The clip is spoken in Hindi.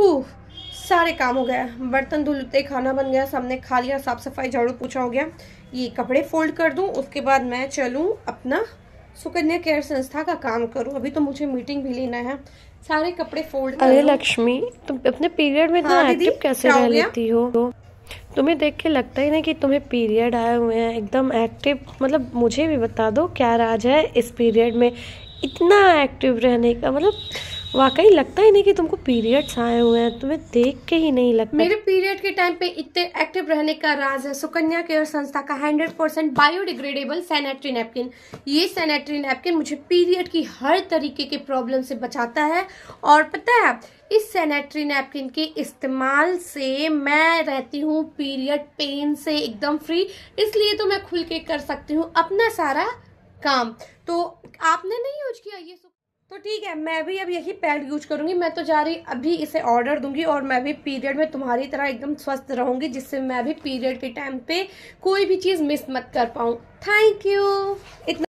सारे काम हो गया बर्तन धुलते खाना बन गया सामने खा लिया साफ सफाई झाड़ू पूछा हो गया ये कपड़े फोल्ड कर दूं उसके बाद मैं चलूं अपना सुकन्या केयर संस्था का काम करूँ अभी तो मुझे मीटिंग भी लेना है सारे कपड़े फोल्ड अरे लक्ष्मी तुम अपने पीरियड में इतना एक्टिव हाँ, कैसे रह लेती हो तुम्हें देख के लगता ही ना कि तुम्हें पीरियड आए हुए हैं एकदम एक्टिव मतलब मुझे भी बता दो क्या राज है इस पीरियड में इतना एक्टिव रहने का मतलब वाकई लगता ही नहीं कि तुमको पीरियड्स आए हुए हैं तुम्हें देख के ही नहीं लगता मेरे पीरियड के टाइम पे इतने एक्टिव रहने का राज है सुकन्या केयर संस्था का 100 परसेंट बायोडिग्रेडेबल सैनिटरी नैपकिन ये सैनिटरी नैपकिन मुझे पीरियड की हर तरीके के प्रॉब्लम से बचाता है और पता है इस सैनिटरी नैपकिन के इस्तेमाल से मैं रहती हूँ पीरियड पेन से एकदम फ्री इसलिए तो मैं खुल के कर सकती हूँ अपना सारा काम तो आपने नहीं यूज किया ये तो ठीक है मैं भी अब यही पैड यूज करूंगी मैं तो जा रही अभी इसे ऑर्डर दूंगी और मैं भी पीरियड में तुम्हारी तरह एकदम स्वस्थ रहूंगी जिससे मैं भी पीरियड के टाइम पे कोई भी चीज़ मिस मत कर पाऊँ थैंक यू इतना